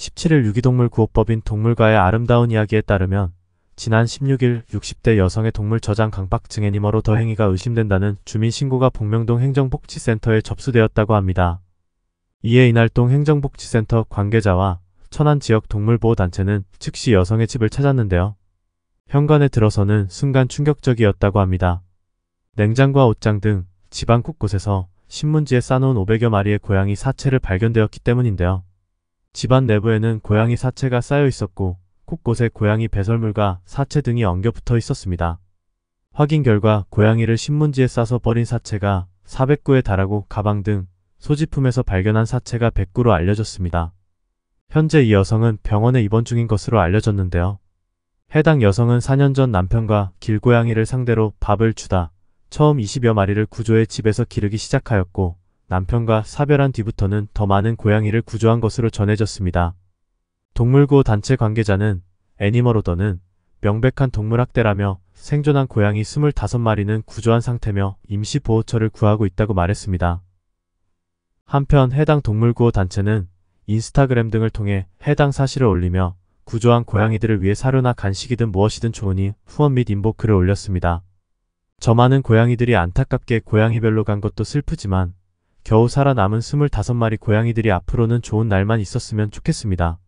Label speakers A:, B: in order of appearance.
A: 17일 유기동물 구호법인 동물과의 아름다운 이야기에 따르면 지난 16일 60대 여성의 동물 저장 강박증 애니머로 더 행위가 의심된다는 주민신고가 복명동 행정복지센터에 접수되었다고 합니다. 이에 이날 동 행정복지센터 관계자와 천안 지역 동물보호단체는 즉시 여성의 집을 찾았는데요. 현관에 들어서는 순간 충격적이었다고 합니다. 냉장과 옷장 등 집안 곳곳에서 신문지에 싸놓은 500여 마리의 고양이 사체를 발견되었기 때문인데요. 집안 내부에는 고양이 사체가 쌓여 있었고 곳곳에 고양이 배설물과 사체 등이 엉겨붙어 있었습니다. 확인 결과 고양이를 신문지에 싸서 버린 사체가 409에 달하고 가방 등 소지품에서 발견한 사체가 109로 알려졌습니다. 현재 이 여성은 병원에 입원 중인 것으로 알려졌는데요. 해당 여성은 4년 전 남편과 길고양이를 상대로 밥을 주다 처음 20여 마리를 구조해 집에서 기르기 시작하였고 남편과 사별한 뒤부터는 더 많은 고양이를 구조한 것으로 전해졌습니다. 동물구호 단체 관계자는 애니멀오더는 명백한 동물학대라며 생존한 고양이 25마리는 구조한 상태며 임시보호처를 구하고 있다고 말했습니다. 한편 해당 동물구호 단체는 인스타그램 등을 통해 해당 사실을 올리며 구조한 고양이들을 위해 사료나 간식이든 무엇이든 좋으니 후원 및인복 글을 올렸습니다. 저 많은 고양이들이 안타깝게 고양이별로 간 것도 슬프지만 겨우 살아남은 25마리 고양이들이 앞으로는 좋은 날만 있었으면 좋겠습니다.